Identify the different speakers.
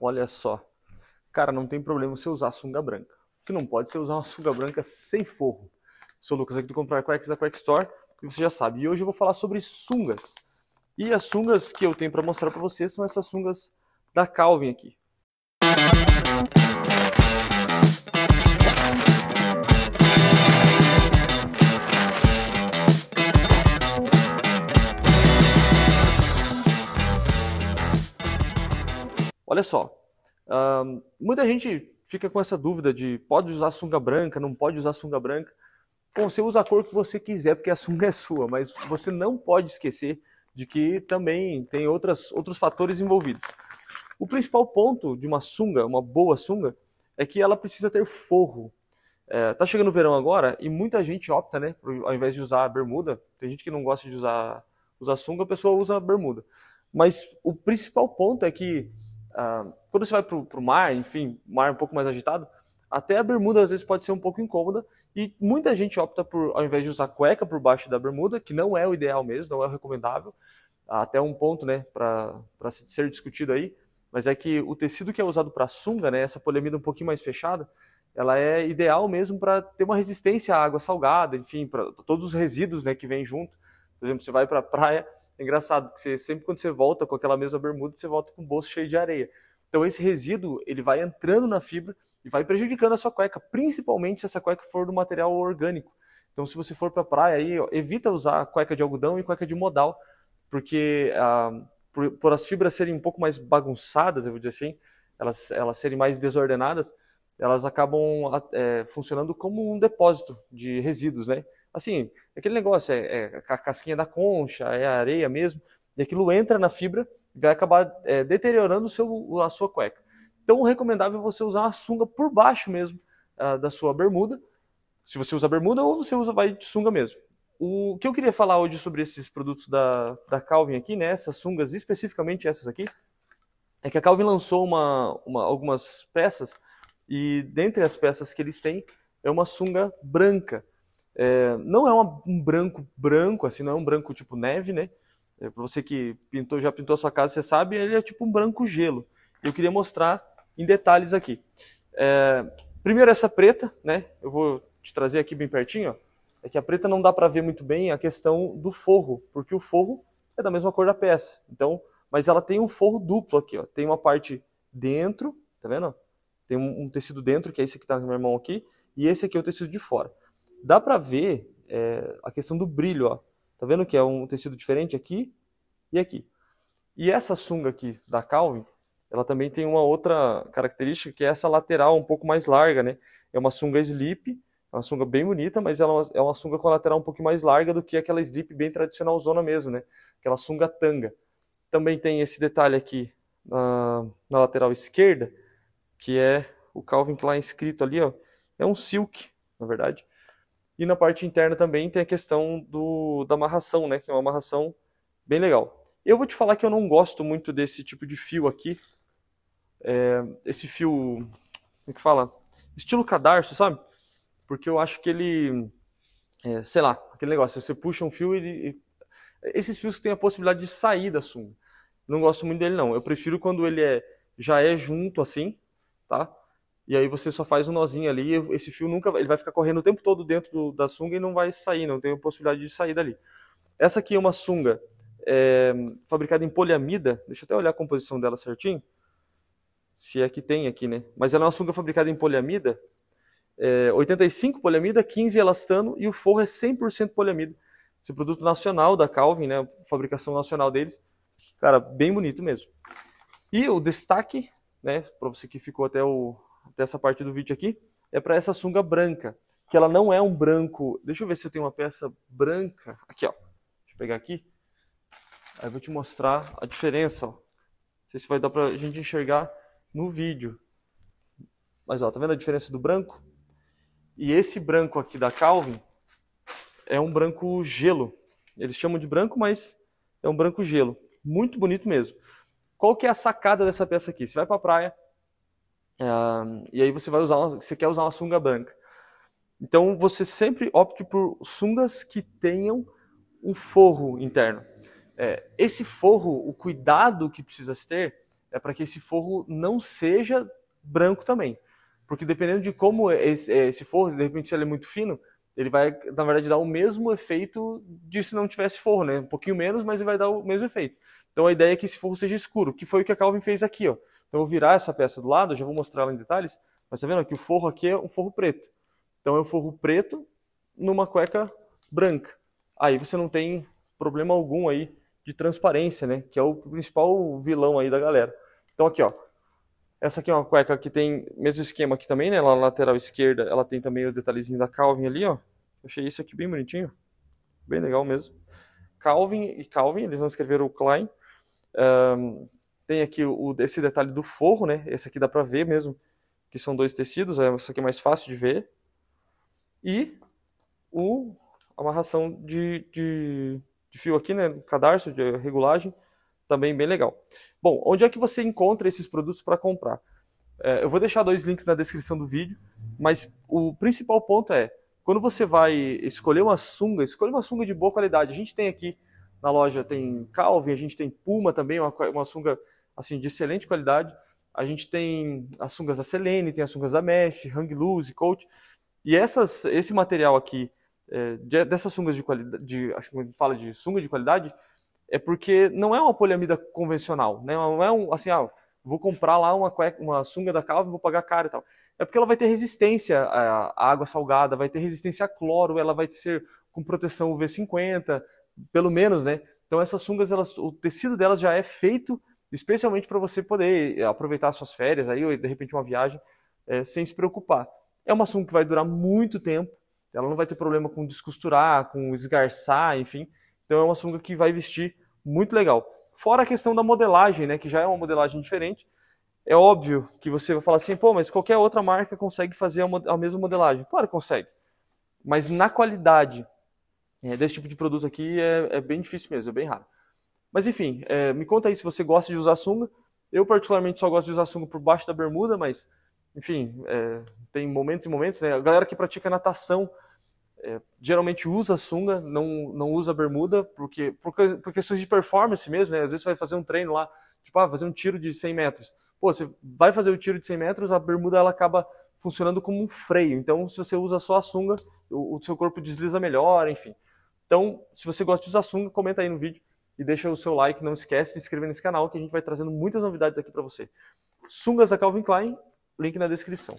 Speaker 1: Olha só. Cara, não tem problema você usar sunga branca. O que não pode ser usar uma sunga branca sem forro. Eu sou o Lucas aqui do Comprar Cuecas da Cuec Store e você já sabe. E hoje eu vou falar sobre sungas. E as sungas que eu tenho para mostrar para vocês são essas sungas da Calvin aqui. Olha só, muita gente fica com essa dúvida de pode usar sunga branca, não pode usar sunga branca. Bom, você usa a cor que você quiser, porque a sunga é sua, mas você não pode esquecer de que também tem outras, outros fatores envolvidos. O principal ponto de uma sunga, uma boa sunga, é que ela precisa ter forro. É, tá chegando o verão agora e muita gente opta, né, ao invés de usar bermuda, tem gente que não gosta de usar, usar sunga, a pessoa usa bermuda. Mas o principal ponto é que ah, quando você vai para o mar, enfim, mar um pouco mais agitado, até a bermuda às vezes pode ser um pouco incômoda e muita gente opta por, ao invés de usar cueca por baixo da bermuda, que não é o ideal mesmo, não é o recomendável, até um ponto, né, para ser discutido aí, mas é que o tecido que é usado para sunga, né, essa polemida um pouquinho mais fechada, ela é ideal mesmo para ter uma resistência à água salgada, enfim, para todos os resíduos, né, que vêm junto. Por exemplo, você vai para a praia, é engraçado, porque você, sempre quando você volta com aquela mesma bermuda, você volta com o bolso cheio de areia. Então esse resíduo, ele vai entrando na fibra e vai prejudicando a sua cueca, principalmente se essa cueca for do material orgânico. Então se você for para a praia, aí, ó, evita usar cueca de algodão e cueca de modal, porque ah, por, por, as fibras serem um pouco mais bagunçadas, eu vou dizer assim, elas, elas serem mais desordenadas, elas acabam ah, é, funcionando como um depósito de resíduos, né? assim, aquele negócio, é, é, a casquinha da concha, é a areia mesmo, e aquilo entra na fibra e vai acabar é, deteriorando o seu, a sua cueca. Então, o recomendável é você usar uma sunga por baixo mesmo ah, da sua bermuda, se você usa bermuda ou você usa vai de sunga mesmo. O que eu queria falar hoje sobre esses produtos da, da Calvin aqui, né, essas sungas, especificamente essas aqui, é que a Calvin lançou uma, uma, algumas peças e dentre as peças que eles têm é uma sunga branca. É, não é uma, um branco branco, assim, não é um branco tipo neve, né? É, pra você que pintou, já pintou a sua casa, você sabe, ele é tipo um branco gelo. Eu queria mostrar em detalhes aqui. É, primeiro essa preta, né? Eu vou te trazer aqui bem pertinho, ó. É que a preta não dá para ver muito bem a questão do forro, porque o forro é da mesma cor da peça. Então, mas ela tem um forro duplo aqui, ó. Tem uma parte dentro, tá vendo? Tem um, um tecido dentro, que é esse que tá na minha mão aqui, e esse aqui é o tecido de fora. Dá para ver é, a questão do brilho, ó. Tá vendo que é um tecido diferente aqui e aqui. E essa sunga aqui da Calvin, ela também tem uma outra característica que é essa lateral um pouco mais larga, né? É uma sunga slip, é uma sunga bem bonita, mas ela é uma sunga com a lateral um pouco mais larga do que aquela slip bem tradicional zona mesmo, né? Aquela sunga tanga. Também tem esse detalhe aqui na, na lateral esquerda, que é o Calvin Klein escrito ali, ó. É um silk, na verdade. E na parte interna também tem a questão do, da amarração, né? Que é uma amarração bem legal. Eu vou te falar que eu não gosto muito desse tipo de fio aqui. É, esse fio, como é que fala? Estilo cadarço, sabe? Porque eu acho que ele, é, sei lá, aquele negócio, você puxa um fio, ele, ele... Esses fios que tem a possibilidade de sair da sunga. Não gosto muito dele não. Eu prefiro quando ele é, já é junto assim, tá? e aí você só faz um nozinho ali, esse fio nunca ele vai ficar correndo o tempo todo dentro do, da sunga e não vai sair, não tem possibilidade de sair dali. Essa aqui é uma sunga é, fabricada em poliamida, deixa eu até olhar a composição dela certinho, se é que tem aqui, né? Mas ela é uma sunga fabricada em poliamida, é, 85 poliamida, 15 elastano e o forro é 100% poliamida. Esse é produto nacional da Calvin, né? Fabricação nacional deles. Cara, bem bonito mesmo. E o destaque, né? Para você que ficou até o, dessa parte do vídeo aqui, é para essa sunga branca, que ela não é um branco. Deixa eu ver se eu tenho uma peça branca. Aqui, ó. Deixa eu pegar aqui. Aí eu vou te mostrar a diferença, ó. Não sei se vai dar pra gente enxergar no vídeo. Mas, ó, tá vendo a diferença do branco? E esse branco aqui da Calvin é um branco gelo. Eles chamam de branco, mas é um branco gelo. Muito bonito mesmo. Qual que é a sacada dessa peça aqui? Você vai pra praia, Uh, e aí você vai usar, uma, você quer usar uma sunga branca. Então você sempre opte por sungas que tenham um forro interno. É, esse forro, o cuidado que precisa ter é para que esse forro não seja branco também. Porque dependendo de como é esse, é esse forro, de repente se ele é muito fino, ele vai, na verdade, dar o mesmo efeito de se não tivesse forro, né? Um pouquinho menos, mas ele vai dar o mesmo efeito. Então a ideia é que esse forro seja escuro, que foi o que a Calvin fez aqui, ó. Então eu vou virar essa peça do lado, já vou mostrar ela em detalhes, mas tá vendo que o forro aqui é um forro preto. Então é um forro preto numa cueca branca. Aí você não tem problema algum aí de transparência, né? Que é o principal vilão aí da galera. Então aqui, ó. Essa aqui é uma cueca que tem mesmo esquema aqui também, né? Lá na lateral esquerda ela tem também o detalhezinho da Calvin ali, ó. Eu achei isso aqui bem bonitinho. Bem legal mesmo. Calvin e Calvin, eles não escreveram o Klein. Um, tem aqui o, esse detalhe do forro, né? Esse aqui dá para ver mesmo, que são dois tecidos, é, essa aqui é mais fácil de ver. E o amarração de, de, de fio aqui, né? Cadarço, de eh, regulagem, também bem legal. Bom, onde é que você encontra esses produtos para comprar? É, eu vou deixar dois links na descrição do vídeo, mas o principal ponto é, quando você vai escolher uma sunga, escolha uma sunga de boa qualidade. A gente tem aqui na loja tem Calvin, a gente tem Puma também, uma, uma sunga assim, de excelente qualidade. A gente tem as sungas da Selene, tem as sungas da Mesh, Hang Loose, Coach. E essas, esse material aqui, é, dessas sungas de qualidade, de, assim, quando a gente fala de sunga de qualidade, é porque não é uma poliamida convencional, né? Não é um, assim, ah, vou comprar lá uma, uma sunga da Calvin, vou pagar caro e tal. É porque ela vai ter resistência à água salgada, vai ter resistência a cloro, ela vai ser com proteção UV50, pelo menos, né? Então essas sungas, elas, o tecido delas já é feito especialmente para você poder eh, aproveitar suas férias aí ou de repente uma viagem é, sem se preocupar. É uma assunto que vai durar muito tempo, ela não vai ter problema com descosturar, com esgarçar, enfim. Então é uma sunga que vai vestir muito legal. Fora a questão da modelagem, né, que já é uma modelagem diferente, é óbvio que você vai falar assim, pô, mas qualquer outra marca consegue fazer a, a mesma modelagem. Claro que consegue. Mas na qualidade é, desse tipo de produto aqui é, é bem difícil mesmo, é bem raro. Mas enfim, é, me conta aí se você gosta de usar sunga. Eu particularmente só gosto de usar sunga por baixo da bermuda, mas enfim, é, tem momentos e momentos. Né? A galera que pratica natação é, geralmente usa sunga, não, não usa bermuda, porque por, por questões de performance mesmo, né? Às vezes você vai fazer um treino lá, tipo, ah, fazer um tiro de 100 metros. Pô, você vai fazer o tiro de 100 metros, a bermuda ela acaba funcionando como um freio. Então, se você usa só a sunga, o, o seu corpo desliza melhor, enfim. Então, se você gosta de usar sunga, comenta aí no vídeo e deixa o seu like. Não esquece de se inscrever nesse canal que a gente vai trazendo muitas novidades aqui para você. Sungas da Calvin Klein, link na descrição.